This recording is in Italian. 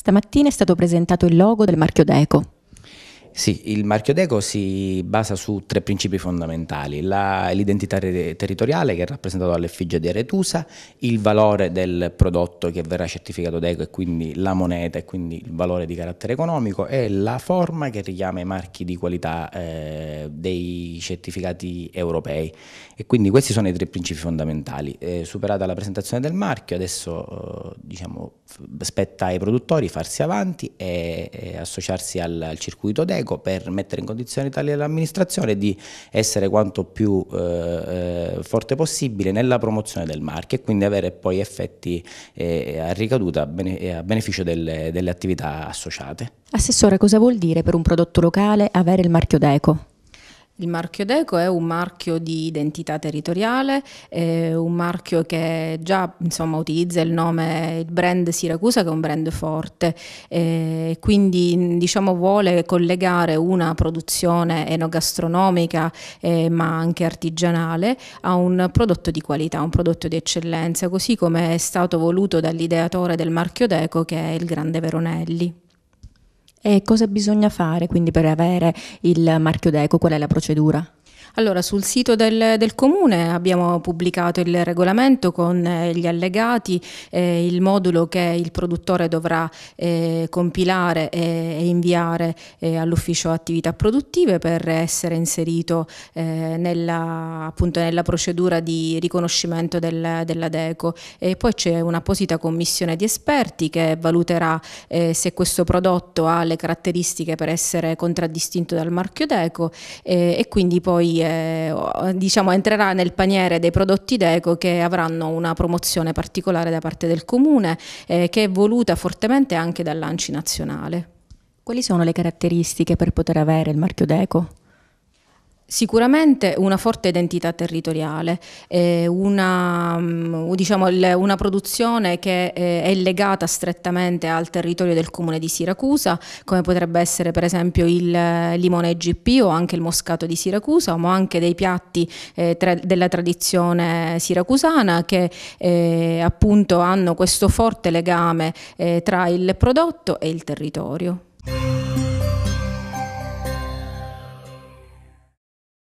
Stamattina è stato presentato il logo del marchio Deco. Sì, il marchio Deco si basa su tre principi fondamentali, l'identità territoriale che è rappresentata dall'effigie di Aretusa, il valore del prodotto che verrà certificato Deco e quindi la moneta e quindi il valore di carattere economico e la forma che richiama i marchi di qualità eh, dei certificati europei e quindi questi sono i tre principi fondamentali. Eh, superata la presentazione del marchio, adesso eh, diciamo, spetta ai produttori farsi avanti e, e associarsi al, al, circuito DECO per mettere in condizione tale l'amministrazione di essere quanto più eh, eh forte possibile nella promozione del marchio e quindi avere poi effetti eh, a ricaduta a, a beneficio delle, delle attività associate. Assessore, cosa vuol dire per un prodotto locale avere il marchio DECO? Il marchio Deco è un marchio di identità territoriale, un marchio che già insomma, utilizza il nome, il brand Siracusa che è un brand forte, eh, quindi diciamo, vuole collegare una produzione enogastronomica eh, ma anche artigianale a un prodotto di qualità, un prodotto di eccellenza, così come è stato voluto dall'ideatore del marchio Deco che è il grande Veronelli. E cosa bisogna fare quindi per avere il marchio Deco? Qual è la procedura? Allora, sul sito del, del, Comune abbiamo pubblicato il regolamento con eh, gli allegati, eh, il modulo che il produttore dovrà eh, compilare e, eh, e inviare eh, all'ufficio attività produttive per essere inserito nella, appunto, nella, procedura di riconoscimento del, della DECO. E poi c'è un'apposita commissione di esperti che valuterà se questo prodotto ha le caratteristiche per essere contraddistinto dal marchio DECO e quindi poi categorie, eh, diciamo entrerà nel paniere dei prodotti d'eco che avranno una promozione particolare da parte del comune eh, che è voluta fortemente anche dall'Anci Nazionale. Quali sono le caratteristiche per poter avere il marchio d'eco? Sicuramente una forte identità territoriale, eh, una, mm, diciamo, una, produzione che eh, è legata strettamente al territorio del comune di Siracusa, come potrebbe essere per esempio il eh, limone GP o anche il moscato di Siracusa, ma anche dei piatti della tradizione siracusana che appunto hanno questo forte legame tra il prodotto e il territorio.